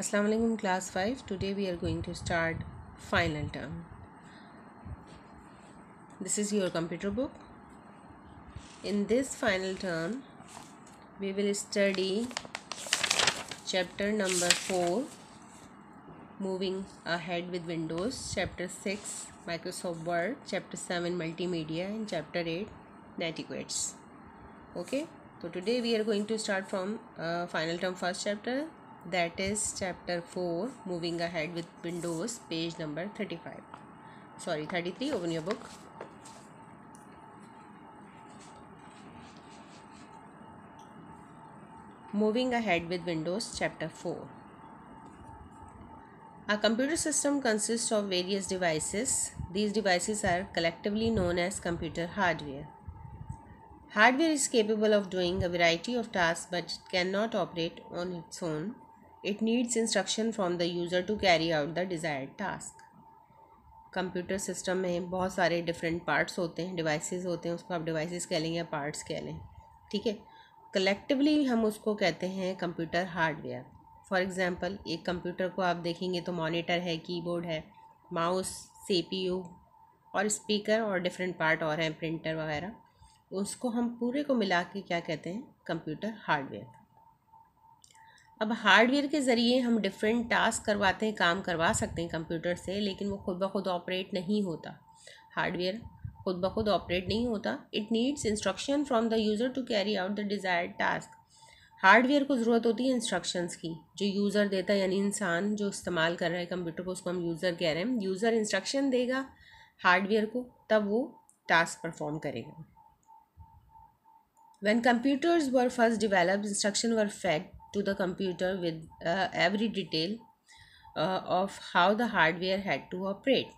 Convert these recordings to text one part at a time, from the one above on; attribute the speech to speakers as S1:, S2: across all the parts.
S1: Assalamu alaikum class 5 today we are going to start final term this is your computer book in this final term we will study chapter number 4 moving ahead with windows chapter 6 microsoft word chapter 7 multimedia and chapter 8 netiquettes okay so today we are going to start from uh, final term first chapter that is chapter 4 moving ahead with windows page number 35 sorry 33 open your book moving ahead with windows chapter 4 a computer system consists of various devices these devices are collectively known as computer hardware Hardware is capable of doing a variety of tasks but it cannot operate on its own. It needs instruction from the user to carry out the desired task computer system में बहुत सारे different parts होते हैं devices होते हैं उसको आप devices कह लें या पार्ट्स कह लें ठीक है कलेक्टिवली हम उसको कहते हैं कंप्यूटर हार्डवेयर फॉर एग्ज़ाम्पल एक कंप्यूटर को आप देखेंगे तो मॉनिटर है कीबोर्ड है माउस यू और स्पीकर और डिफरेंट पार्ट और हैं प्रिंटर वगैरह उसको हम पूरे को मिला के क्या कहते हैं कंप्यूटर हार्डवेयर अब हार्डवेयर के ज़रिए हम डिफरेंट टास्क करवाते हैं काम करवा सकते हैं कंप्यूटर से लेकिन वो खुद ब खुद ऑपरेट नहीं होता हार्डवेयर खुद ब खुद ऑपरेट नहीं होता it needs instruction from the user to carry out the desired task hardware को ज़रूरत होती है इंस्ट्रक्शंस की जो यूज़र देता है यानी इंसान जो इस्तेमाल कर रहा है कंप्यूटर को उसको हम यूज़र कह रहे हैं यूज़र इंस्ट्रक्शन देगा हार्डवेयर को तब वो टास्क परफॉर्म करेगा when computers were first developed instruction were fed to the computer with uh, every detail uh, of how the hardware had to operate.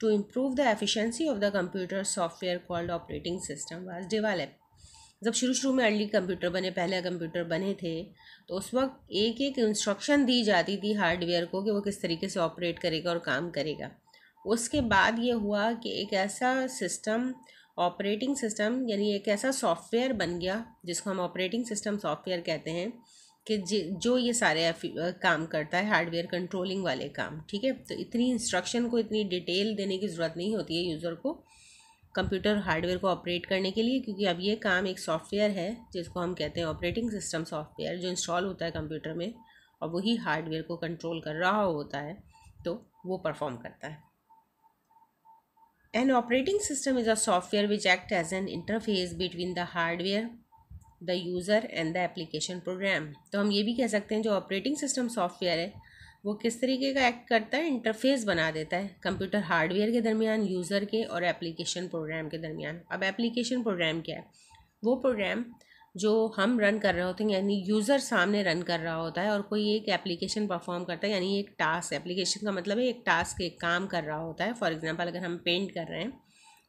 S1: To improve the efficiency of the computer, software called operating system was developed. जब शुरू शुरू में early computer बने पहले computer बने थे तो उस वक्त एक एक इंस्ट्रक्शन दी जाती थी हार्डवेयर को कि वो किस तरीके से ऑपरेट करेगा और काम करेगा उसके बाद ये हुआ कि एक ऐसा सिस्टम ऑपरेटिंग सिस्टम यानी एक ऐसा सॉफ्टवेयर बन गया जिसको हम ऑपरेटिंग सिस्टम सॉफ्टवेयर कहते हैं कि जो ये सारे काम करता है हार्डवेयर कंट्रोलिंग वाले काम ठीक है तो इतनी इंस्ट्रक्शन को इतनी डिटेल देने की ज़रूरत नहीं होती है यूज़र को कंप्यूटर हार्डवेयर को ऑपरेट करने के लिए क्योंकि अब ये काम एक सॉफ्टवेयर है जिसको हम कहते हैं ऑपरेटिंग सिस्टम सॉफ्टवेयर जो इंस्टॉल होता है कंप्यूटर में और वही हार्डवेयर को कंट्रोल कर रहा होता है तो वो परफॉर्म करता है an operating system is a software which act as an interface between the hardware the user and the application program तो हम ये भी कह सकते हैं जो ऑपरेटिंग सिस्टम सॉफ्टवेयर है वो किस तरीके का एक्ट करता है इंटरफेस बना देता है कंप्यूटर हार्डवेयर के दरमियान यूज़र के और एप्लीकेशन प्रोग्राम के दरमियान अब एप्लीकेशन प्रोग्राम क्या है वो प्रोग्राम जो हम रन कर रहे होते हैं यानी यूज़र सामने रन कर रहा होता है और कोई एक एप्लीकेशन परफॉर्म करता है यानी एक टास्क एप्लीकेशन का मतलब है एक टास्क एक काम कर रहा होता है फॉर एग्जांपल अगर हम पेंट कर रहे हैं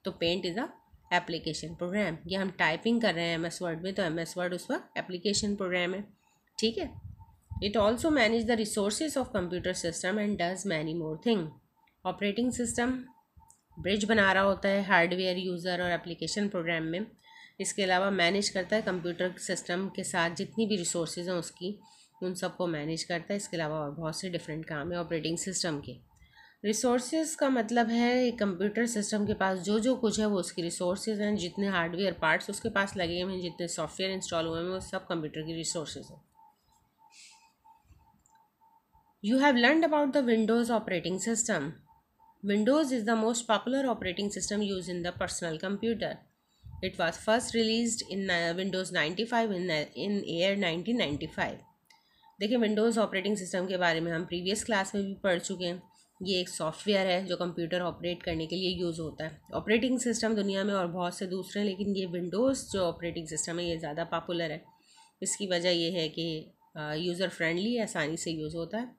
S1: तो paint is a application program या हम टाइपिंग कर रहे हैं एम एस वर्ड में तो एम एस वर्ड वक्त एप्लीकेशन प्रोग्राम है ठीक है it also manage the resource of computer system and does many more thing operating system bridge बना रहा होता है हार्डवेयर यूज़र और एप्लीकेशन प्रोग्राम में इसके अलावा मैनेज करता है कंप्यूटर सिस्टम के साथ जितनी भी रिसोर्स हैं उसकी उन सबको मैनेज करता है इसके अलावा और बहुत से डिफरेंट काम है ऑपरेटिंग सिस्टम के रिसोर्सेज का मतलब है कंप्यूटर सिस्टम के पास जो जो कुछ है वो उसकी रिसोर्सेज हैं जितने हार्डवेयर पार्ट्स उसके पास लगे हुए हैं जितने सॉफ्टवेयर इंस्टॉल हुए हैं वो सब कंप्यूटर की रिसोर्सेज हैं you have learn about the Windows operating system Windows is the most popular operating system use in the personal computer first release in released ninety five in in nineteen Air five देखिए Windows operating system के बारे में हम previous class में भी पढ़ चुके हैं ये एक सॉफ्टवेयर है जो कंप्यूटर ऑपरेट करने के लिए यूज़ होता है ऑपरेटिंग सिस्टम दुनिया में और बहुत से दूसरे हैं लेकिन ये विंडोज़ जो ऑपरेटिंग सिस्टम है ये ज़्यादा पॉपुलर है इसकी वजह ये है कि यूज़र फ्रेंडली आसानी से यूज़ होता है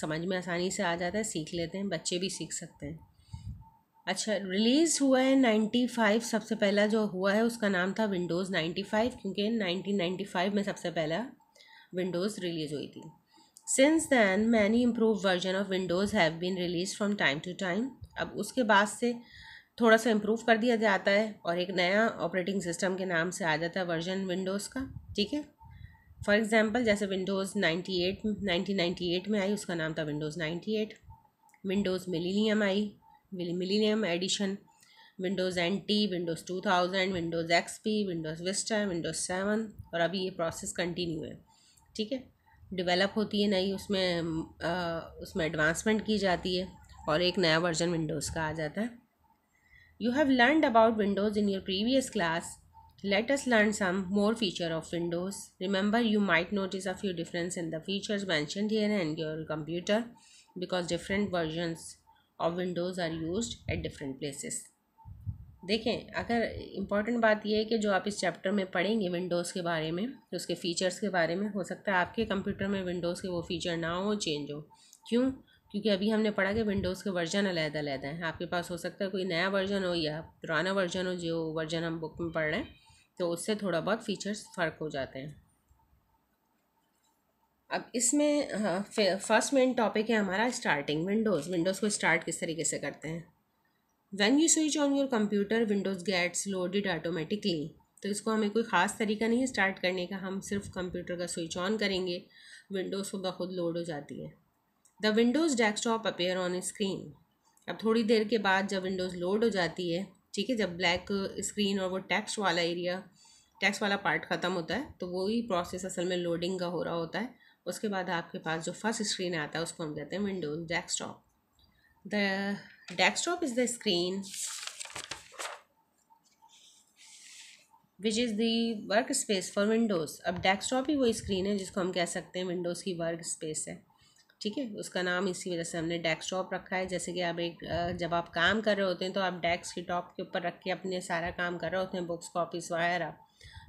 S1: समझ में आसानी से आ जाता है सीख लेते हैं बच्चे भी सीख सकते हैं अच्छा रिलीज़ हुआ है नाइन्टी फाइव सबसे पहला जो हुआ है उसका नाम था विंडोज़ नाइन्टी फाइव क्योंकि नाइनटीन नाइन्टी फाइव में सबसे पहला विंडोज़ रिलीज़ हुई थी since then many improve version of Windows have been release from time to time अब उसके बाद से थोड़ा सा इम्प्रूव कर दिया जाता है और एक नया ऑपरेटिंग सिस्टम के नाम से आ जाता है वर्जन विंडोज़ का ठीक है फॉर एग्ज़ाम्पल जैसे Windows ninety eight nineteen ninety eight में आई उसका नाम था Windows ninety eight Windows Millennium आई Millennium edition Windows N T Windows two thousand Windows X P Windows Vista Windows seven और अभी ये प्रोसेस कंटिन्यू है ठीक है डेवलप होती है नई उसमें उसमें एडवांसमेंट की जाती है और एक नया वर्जन विंडोज़ का आ जाता है you have learn about Windows in your previous class let us learn some more feature of Windows remember you might notice a few difference in the features mention here and your computer because different versions of Windows are use at different places देखें अगर important बात यह है कि जो आप इस chapter में पढ़ेंगे विंडोज़ के बारे में उसके फ़ीचर्स के बारे में हो सकता है आपके कंप्यूटर में विंडोज़ के वो फ़ीचर ना हो चेंज हो क्यों क्योंकि अभी हमने पढ़ा कि विंडोज़ के वर्जन अलहदा अलहदा है आपके पास हो सकता है कोई नया वर्जन हो या पुराना वर्जन हो जो वर्जन हम बुक में पढ़ रहे हैं तो उससे थोड़ा बहुत फ़ीचर्स फ़र्क हो जाते हैं अब इसमें फर्स्ट मेन टॉपिक है हमारा स्टार्टिंग विंडोज़ विंडोज़ को स्टार्ट किस तरीके से करते हैं when you switch on your computer Windows gets loaded automatically तो इसको हमें कोई ख़ास तरीका नहीं है स्टार्ट करने का हम सिर्फ कंप्यूटर का स्विच ऑन करेंगे विंडोज़ को बखुद लोड हो जाती है the Windows desktop appear on screen अब थोड़ी देर के बाद जब विंडोज़ लोड हो जाती है ठीक है जब ब्लैक स्क्रीन और वो टेक्स्ट वाला एरिया टेक्स्ट वाला पार्ट ख़त्म होता है तो वही प्रोसेस असल में लोडिंग का हो रहा होता है उसके बाद आपके पास जो फर्स्ट स्क्रीन आता है उसको हम कहते हैं Windows desktop the desktop is the screen which is the work space for Windows अब डेस्कटॉप ही वही स्क्रीन है जिसको हम कह सकते हैं विंडोज़ की वर्क स्पेस है ठीक है उसका नाम इसी वजह से हमने डेस्कटॉप रखा है जैसे कि आप एक जब आप काम कर रहे होते हैं तो आप डेस्क टॉप के ऊपर रख के अपने सारा काम कर रहे होते हैं बुक्स कॉपीज़ वगैरह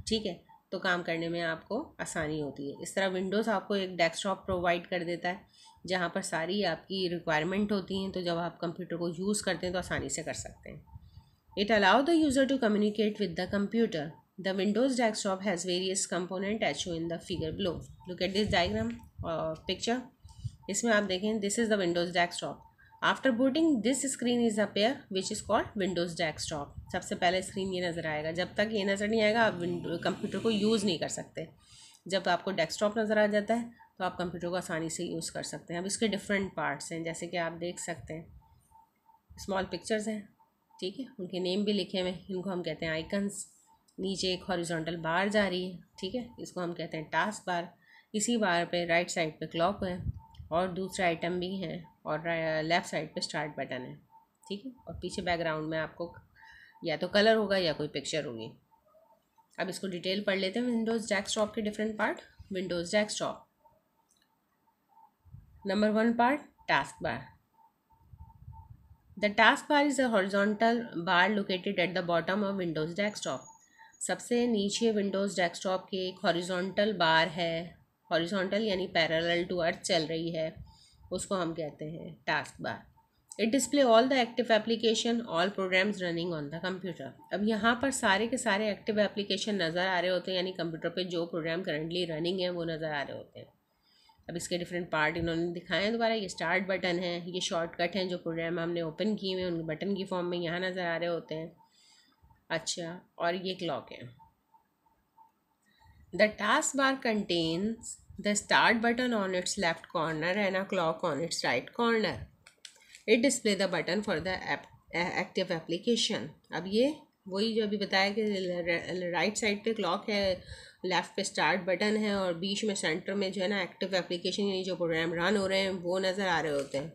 S1: ठीक है तो काम करने में आपको आसानी होती है इस तरह विंडोज़ आपको एक डेस्कटॉप प्रोवाइड कर देता है जहाँ पर सारी आपकी रिक्वायरमेंट होती हैं तो जब आप कंप्यूटर को यूज़ करते हैं तो आसानी से कर सकते हैं it allow the user to communicate with the computer the Windows desktop has various component each in the figure below look at this diagram और पिक्चर इसमें आप देखें this is the Windows desktop after booting this screen is appear which is called Windows desktop सबसे पहले screen ये नज़र आएगा जब तक ये नज़र नहीं आएगा आप कंप्यूटर को यूज़ नहीं कर सकते जब आपको डेस्कटॉप नज़र आ जाता है तो आप कंप्यूटर को आसानी से यूज़ कर सकते हैं अब इसके डिफरेंट पार्ट्स हैं जैसे कि आप देख सकते हैं स्मॉल पिक्चर्स हैं ठीक है उनके नेम भी लिखे हुए इनको हम कहते हैं आइकन्स नीचे एक हॉरिजॉन्टल बार जा रही है ठीक है इसको हम कहते हैं टास्क बार इसी बार पे राइट साइड पे क्लॉक है और दूसरा आइटम भी है और लेफ़्ट साइड पे स्टार्ट बटन है ठीक है और पीछे बैकग्राउंड में आपको या तो कलर होगा या कोई पिक्चर होगी अब इसको डिटेल पढ़ लेते हैं विंडोज़ डेस्कटॉप के different part Windows desktop Number one part the The bar is a horizontal bar located at the bottom of Windows desktop. सबसे नीचे विंडोज़ डेस्कटॉप के एक हॉरिजॉन्टल बार है हॉरिजॉन्टल यानी पैरेलल टू अर्थ चल रही है उसको हम कहते हैं task bar it display all the active application all programs running on the computer अब यहाँ पर सारे के सारे एक्टिव एप्लीकेशन नज़र आ रहे होते हैं यानी कंप्यूटर पे जो प्रोग्राम करंटली रनिंग है वो नज़र आ रहे होते हैं अब इसके डिफरेंट पार्ट इन्होंने दिखाए हैं दोबारा ये स्टार्ट बटन है ये शॉर्टकट हैं जो प्रोग्राम हमने ओपन किए हुए उनके बटन की फॉर्म में यहाँ नज़र आ रहे होते हैं अच्छा और ये क्लॉक है the task bar contains the start button on its left corner and a clock on its right corner it display the button for the active application अब ये वही जो अभी बताया कि राइट साइड पे क्लॉक है लेफ़्ट पे स्टार्ट बटन है और बीच में सेंटर में जो है ना एक्टिव एप्लीकेशन यानी जो प्रोग्राम रन हो रहे हैं वो नज़र आ रहे होते हैं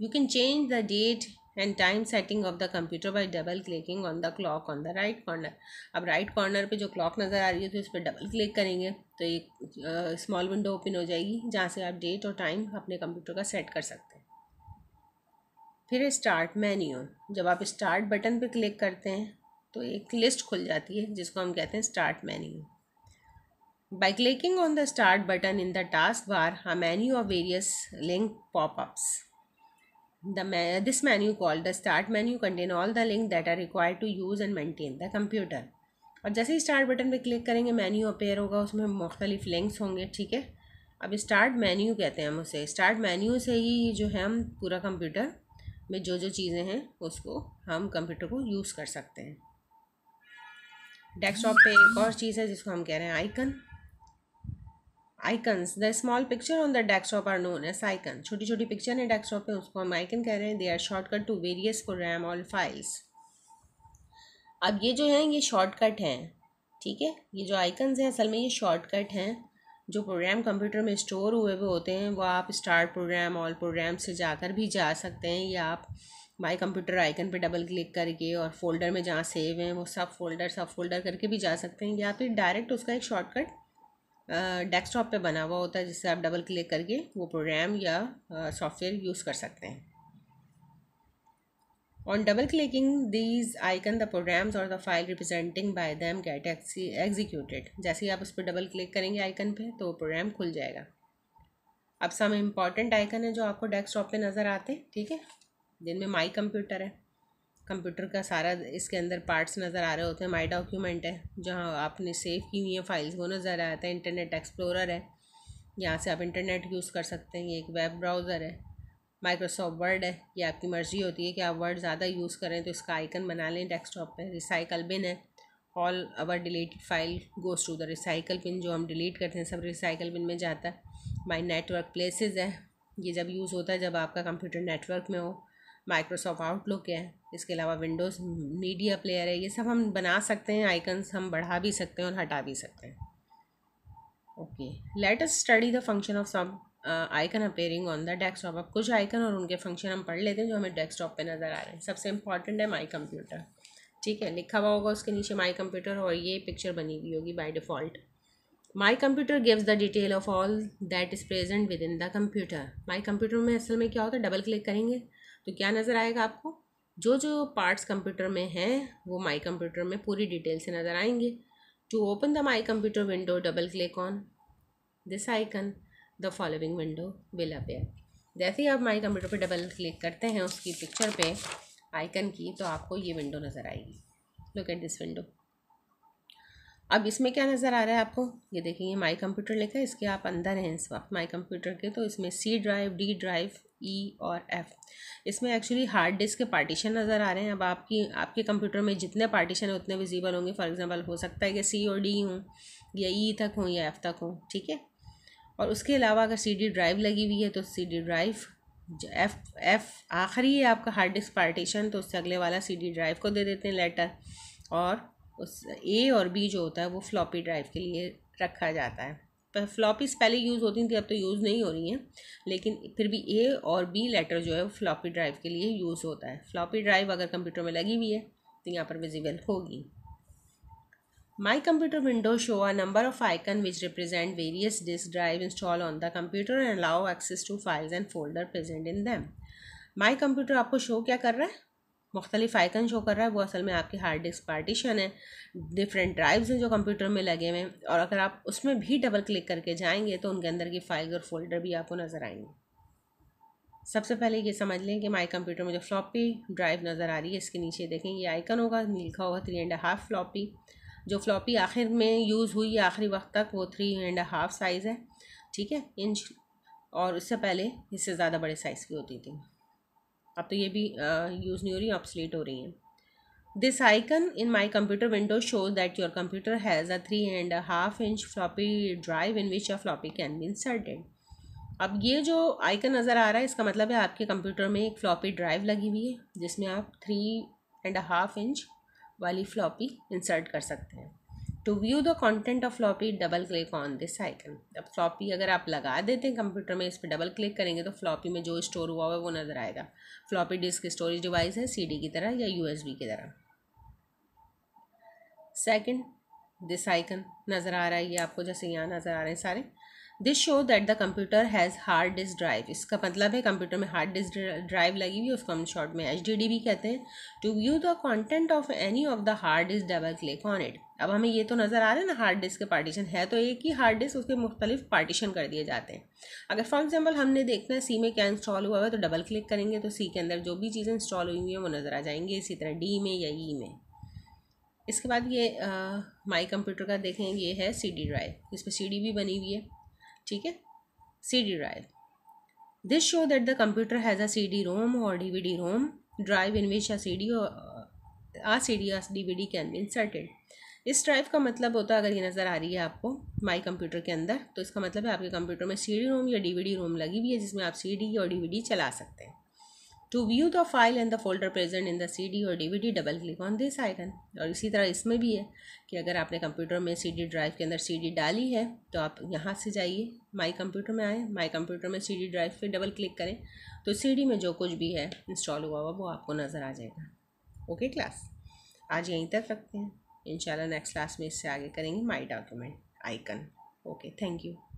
S1: you can change the date and time setting of the computer by double clicking on the clock on the right corner अब राइट कॉर्नर पर जो क्लॉक नज़र आ रही है तो इस पर डबल क्लिक करेंगे तो एक स्मॉल विंडो ओपन हो जाएगी जहाँ से आप डेट और टाइम अपने कंप्यूटर का सेट कर सकते हैं फिर स्टार्ट मेन्यू जब आप स्टार्ट बटन पर क्लिक करते हैं तो एक लिस्ट खुल जाती है जिसको हम कहते हैं start menu by clicking on the start button in the task bar a menu of various link popups the this menu call the start menu contain all the link that are required to use and maintain the computer और जैसे ही start button पर click करेंगे menu appear होगा उसमें मुख्तलिफ links होंगे ठीक है अब स्टार्ट मेन्यू कहते हैं हम उसे स्टार्ट मेन्यू से ही जो है हम पूरा कंप्यूटर में जो जो चीज़ें हैं उसको हम कंप्यूटर को यूज़ कर सकते हैं डेस्कटॉप पे एक और चीज़ है जिसको हम कह रहे हैं icon icons the small picture on the desktop are known as icon छोटी छोटी पिक्चर है डेस्कटॉप पे उसको हम आइकन कह रहे हैं they are shortcut to various program और फाइल्स अब ये जो हैं ये शॉर्टकट हैं ठीक है ये जो आइकन्स हैं असल में ये शॉर्टकट हैं जो प्रोग्राम कंप्यूटर में स्टोर हुए हुए होते हैं वो आप स्टार्ट प्रोग्राम ऑल प्रोग्राम से जाकर भी जा सकते हैं या आप माई कंप्यूटर आइकन पे डबल क्लिक करके और फोल्डर में जहाँ सेव हैं वो सब फोल्डर सब फोल्डर करके भी जा सकते हैं या फिर डायरेक्ट उसका एक शॉर्टकट डेस्कटॉप पे बना हुआ होता है जिससे आप डबल क्लिक करके वो प्रोग्राम या सॉफ्टवेयर यूज़ कर सकते हैं On double clicking these icon the programs or the file representing by them get executed. जैसे ही आप उस पर डबल क्लिक करेंगे आइकन पर तो प्रोग्राम खुल जाएगा अब सम इम्पॉर्टेंट आइकन है जो आपको टॉप पर नज़र आते हैं ठीक है जिनमें माई कंप्यूटर है कंप्यूटर का सारा इसके अंदर पार्ट्स नज़र आ रहे होते हैं माई डॉक्यूमेंट है जहाँ आपने सेव की हुई है फाइल्स वो नज़र आते हैं इंटरनेट एक्सप्लोर है यहाँ से आप इंटरनेट यूज़ कर सकते हैं ये एक वेब ब्राउज़र है माइक्रोसॉफ्ट वर्ड है ये आपकी मर्ज़ी होती है कि आप वर्ड ज़्यादा यूज़ करें तो इसका आइकन बना लें डेस्कटॉप पे रिसाइकल बिन है all our deleted file goes to the recycle bin जो हम डिलीट करते हैं सब रिसाइकल बिन में जाता है माई नेटवर्क प्लेसेज है ये जब यूज़ होता है जब आपका कंप्यूटर नेटवर्क में हो माइक्रोसॉफ्ट आउटलुक है इसके अलावा विंडोज़ मीडिया प्लेयर है ये सब हम बना सकते हैं आइकन्स हम बढ़ा भी सकते हैं और हटा भी सकते हैं okay let us study the function of some icon appearing on the desktop अब कुछ आइकन और उनके फंक्शन हम पढ़ लेते हैं जो हमें डेस्कटॉप पे नज़र आ रहे हैं सबसे इंपॉर्टेंट है माई कंप्यूटर ठीक है लिखा हुआ होगा उसके नीचे माई कंप्यूटर और ये पिक्चर बनी हुई होगी by default my computer gives the detail of all that is present with in the computer my computer में असल में क्या होता है डबल क्लिक करेंगे तो क्या नज़र आएगा आपको जो जो पार्ट्स कंप्यूटर में हैं वो माई कंप्यूटर में पूरी डिटेल से नज़र आएंगे to open the my computer window double click on this icon the following window will appear जैसे ही आप माई कंप्यूटर पर डबल क्लिक करते हैं उसकी पिक्चर पे आइकन की तो आपको ये विंडो नज़र आएगी लुक एट दिस विंडो अब इसमें क्या नज़र आ रहा है आपको ये देखिए ये माई कंप्यूटर लिखा है इसके आप अंदर हैं इस वक्त माई कंप्यूटर के तो इसमें C drive D drive E और एफ इसमें एक्चुअली हार्ड डिस्क के पार्टीशन नज़र आ रहे हैं अब आपकी आपके कंप्यूटर में जितने पार्टीशन हैं उतने विजिबल होंगे फॉर एग्जांपल हो सकता है कि सी और डी हों या ई e तक हों या एफ़ तक हों ठीक है और उसके अलावा अगर सी डी ड्राइव लगी हुई है तो C D drive F F आखिरी है आपका हार्ड डिस्क पार्टीशन तो उससे अगले वाला सी डी ड्राइव को दे देते हैं लेटर और उस ए और बी जो होता है वो फ्लॉपी ड्राइव के लिए रखा जाता है पर फ्लॉपीज पहले यूज़ होती थी अब तो यूज़ नहीं हो रही हैं लेकिन फिर भी ए और बी लेटर जो है वो फ्लॉपी ड्राइव के लिए यूज़ होता है फ्लॉपी ड्राइव अगर कंप्यूटर में लगी हुई है तो यहाँ पर विजिबल होगी My computer window show a number of icon which represent various disk drive installed on the computer and allow access to files and folder present in them. My computer आपको show क्या कर रहा है मुख्तलिफ icon show कर रहा है वो असल में आपकी हार्ड डिस्क पार्टीशन है डिफरेंट ड्राइव्स हैं जो कंप्यूटर में लगे हुए हैं और अगर आप उसमें भी डबल क्लिक करके जाएंगे तो उनके अंदर की फाइल और फोल्डर भी आपको नज़र आएंगे सबसे पहले ये समझ लें कि माई कंप्यूटर में जो फ्लॉपी ड्राइव नज़र आ रही है इसके नीचे देखें ये आइकन होगा लिखा होगा थ्री एंड हाफ फ्लॉपी जो फ्लॉपी आखिर में यूज़ हुई है आखिरी वक्त तक वो थ्री एंड हाफ साइज़ है ठीक है इंच और इससे पहले इससे ज़्यादा बड़े साइज़ की होती थी अब तो ये भी यूज़ नहीं हो रही ऑप्सलेट हो रही हैं this icon in my computer window shows that your computer has a three and half inch floppy drive in which a floppy can be inserted अब ये जो आइकन नज़र आ रहा है इसका मतलब है आपके कंप्यूटर में एक फ्लॉपी ड्राइव लगी हुई है जिसमें आप थ्री एंड हाफ इंच वाली फ्लॉपी इंसर्ट कर सकते हैं to view the content of floppy double click on this icon अब फ्लॉपी अगर आप लगा देते हैं कंप्यूटर में इस पर डबल क्लिक करेंगे तो फ्लॉपी में जो स्टोर हुआ हुआ है वो नज़र आएगा फ्लॉपी डिस्क स्टोरेज डिवाइस है डी की तरह या बी की तरह सेकेंड दिस आइकन नज़र आ रहा है ये आपको जैसे यहाँ नज़र आ रहे हैं सारे this show that the computer has hard disk drive इसका मतलब है कंप्यूटर में हार्ड डिस्क ड्राइव लगी हुई है उसको हम शॉर्ट में एच डी डी भी कहते हैं to view the content of any of the hard disk double click on it अब हमें ये तो नज़र आ रहा है ना हार्ड डिस्क के पार्टीशन है तो एक ही हार्ड डिस्क उसके मुख्तलिफ पार्टीशन कर दिए जाते हैं अगर फॉर एग्जाम्पल हमने देखना है सी में क्या इंस्टॉल हुआ है तो डबल क्लिक करेंगे तो सी के अंदर जो भी चीज़ें इंस्टॉल हुई हुई हैं वो नज़र आ जाएंगे इसी तरह डी में या ई e में इसके बाद ये माई कंप्यूटर का देखें ये है सी डी ड्राइव इस पर सी डी भी बनी हुई है ठीक है C D drive this show that the computer has a C D ROM और D V D ROM drive in which a C D or C D or D V D can be inserted इस drive का मतलब होता है अगर ये नज़र आ रही है आपको माई कंप्यूटर के अंदर तो इसका मतलब है आपके कंप्यूटर में सी डी रोम या डी वी डी रोम लगी हुई है जिसमें आप सी डी और डी वी डी चला सकते हैं to view the file and the folder present in the C D और D V D double click on this icon और इसी तरह इसमें भी है कि अगर आपने कंप्यूटर में सी डी ड्राइव के अंदर सी डी डाली है तो आप यहाँ से जाइए माई कंप्यूटर में आएँ माई कंप्यूटर में सी डी ड्राइव पर डबल क्लिक करें तो सी डी में जो कुछ भी है इंस्टॉल हुआ हुआ वो आपको नज़र आ जाएगा ओके क्लास आज यहीं तक रखते हैं इंशाल्लाह नेक्स्ट क्लास में इससे आगे करेंगे my document icon okay thank you